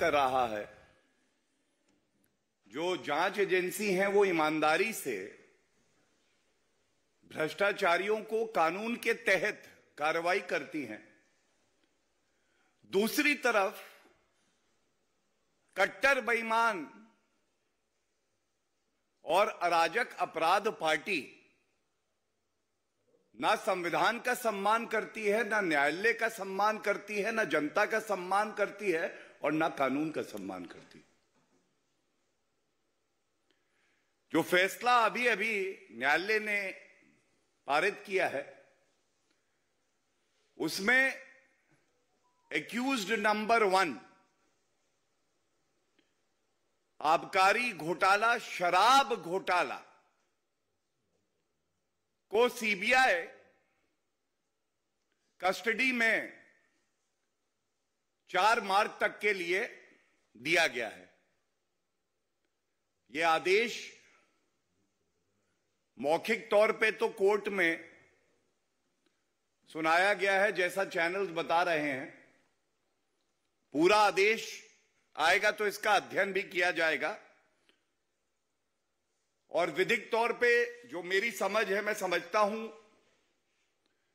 कर रहा है जो जांच एजेंसी हैं वो ईमानदारी से भ्रष्टाचारियों को कानून के तहत कार्रवाई करती हैं दूसरी तरफ कट्टर बेईमान और अराजक अपराध पार्टी ना संविधान का सम्मान करती है ना न्यायालय का सम्मान करती है ना जनता का सम्मान करती है और ना कानून का सम्मान करती जो फैसला अभी अभी न्यायालय ने पारित किया है उसमें एक्यूज नंबर वन आबकारी घोटाला शराब घोटाला को सीबीआई कस्टडी में चार मार्च तक के लिए दिया गया है यह आदेश मौखिक तौर पे तो कोर्ट में सुनाया गया है जैसा चैनल्स बता रहे हैं पूरा आदेश आएगा तो इसका अध्ययन भी किया जाएगा और विधिक तौर पे जो मेरी समझ है मैं समझता हूं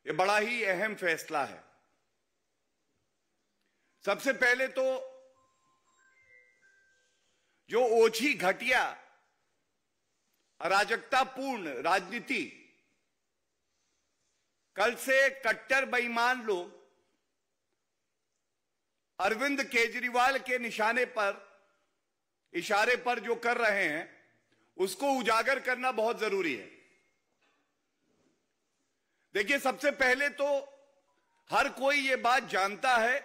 ये बड़ा ही अहम फैसला है सबसे पहले तो जो ओछी घटिया अराजकतापूर्ण राजनीति कल से कट्टर बेईमान लोग अरविंद केजरीवाल के निशाने पर इशारे पर जो कर रहे हैं उसको उजागर करना बहुत जरूरी है देखिए सबसे पहले तो हर कोई ये बात जानता है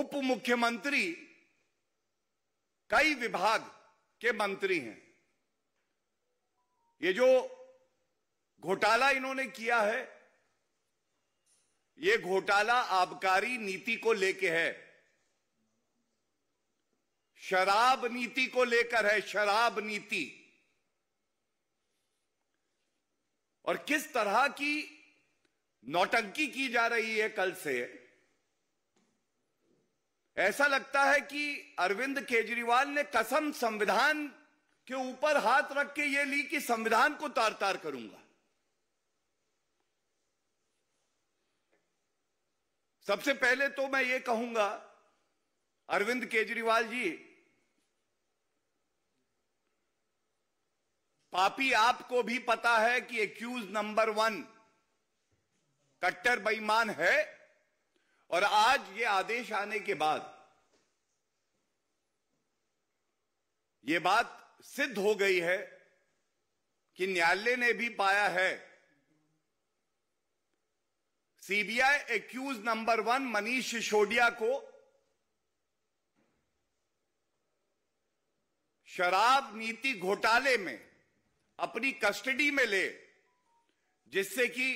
उप मुख्यमंत्री कई विभाग के मंत्री हैं ये जो घोटाला इन्होंने किया है ये घोटाला आबकारी नीति को लेके है शराब नीति को लेकर है शराब नीति और किस तरह की नौटंकी की जा रही है कल से ऐसा लगता है कि अरविंद केजरीवाल ने कसम संविधान के ऊपर हाथ रख के ये ली कि संविधान को तार तार करूंगा सबसे पहले तो मैं ये कहूंगा अरविंद केजरीवाल जी पापी आपको भी पता है कि एक्यूज नंबर वन कट्टर बेईमान है और आज ये आदेश आने के बाद ये बात सिद्ध हो गई है कि न्यायालय ने भी पाया है CBI accuse number one Manish Sisodia को शराब नीति घोटाले में अपनी कस्टडी में ले जिससे कि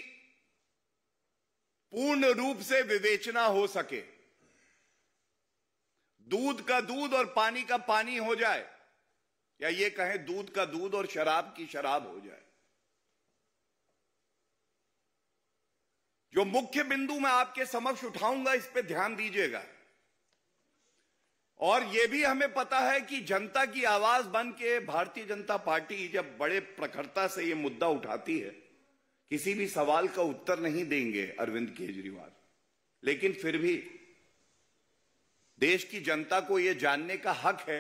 पूर्ण रूप से विवेचना हो सके दूध का दूध और पानी का पानी हो जाए या ये कहें दूध का दूध और शराब की शराब हो जाए जो मुख्य बिंदु मैं आपके समक्ष उठाऊंगा इस पर ध्यान दीजिएगा और यह भी हमें पता है कि जनता की आवाज बन के भारतीय जनता पार्टी जब बड़े प्रखरता से यह मुद्दा उठाती है किसी भी सवाल का उत्तर नहीं देंगे अरविंद केजरीवाल लेकिन फिर भी देश की जनता को यह जानने का हक है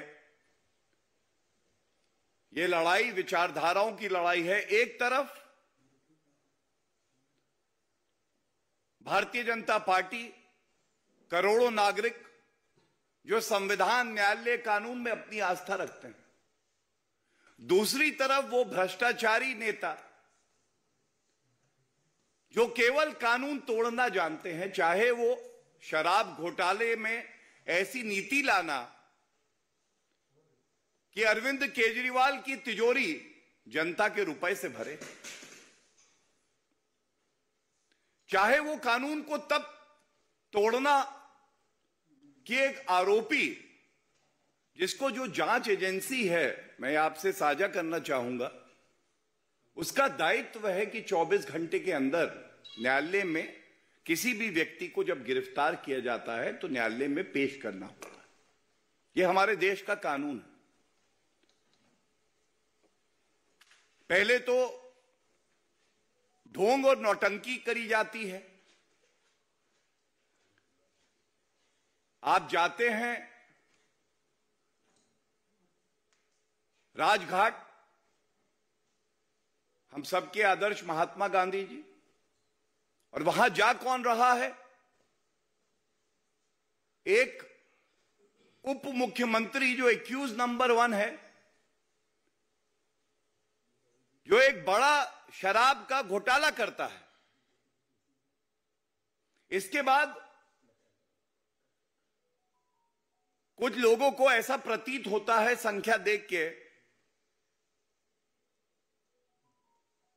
ये लड़ाई विचारधाराओं की लड़ाई है एक तरफ भारतीय जनता पार्टी करोड़ों नागरिक जो संविधान न्यायालय कानून में अपनी आस्था रखते हैं दूसरी तरफ वो भ्रष्टाचारी नेता जो केवल कानून तोड़ना जानते हैं चाहे वो शराब घोटाले में ऐसी नीति लाना कि अरविंद केजरीवाल की तिजोरी जनता के रुपए से भरे चाहे वो कानून को तब तोड़ना कि एक आरोपी जिसको जो जांच एजेंसी है मैं आपसे साझा करना चाहूंगा उसका दायित्व है कि 24 घंटे के अंदर न्यायालय में किसी भी व्यक्ति को जब गिरफ्तार किया जाता है तो न्यायालय में पेश करना होता है यह हमारे देश का कानून है पहले तो ढोंग और नौटंकी करी जाती है आप जाते हैं राजघाट हम सबके आदर्श महात्मा गांधी जी और वहां जा कौन रहा है एक उप मुख्यमंत्री जो एक्यूज नंबर वन है जो एक बड़ा शराब का घोटाला करता है इसके बाद कुछ लोगों को ऐसा प्रतीत होता है संख्या देख के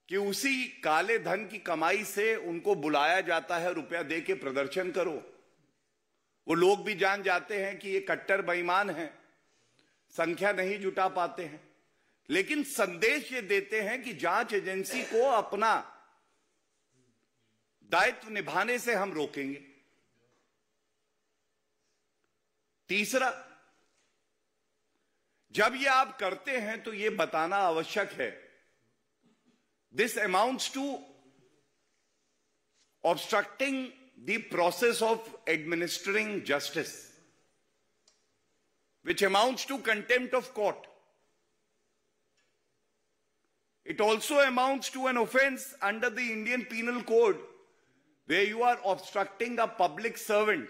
कि उसी काले धन की कमाई से उनको बुलाया जाता है रुपया दे के प्रदर्शन करो वो लोग भी जान जाते हैं कि ये कट्टर बेईमान है संख्या नहीं जुटा पाते हैं लेकिन संदेश ये देते हैं कि जांच एजेंसी को अपना दायित्व निभाने से हम रोकेंगे तीसरा जब ये आप करते हैं तो ये बताना आवश्यक है This amounts to obstructing the process of administering justice, which amounts to contempt of court. It also amounts to an offense under the Indian Penal Code where you are obstructing a public servant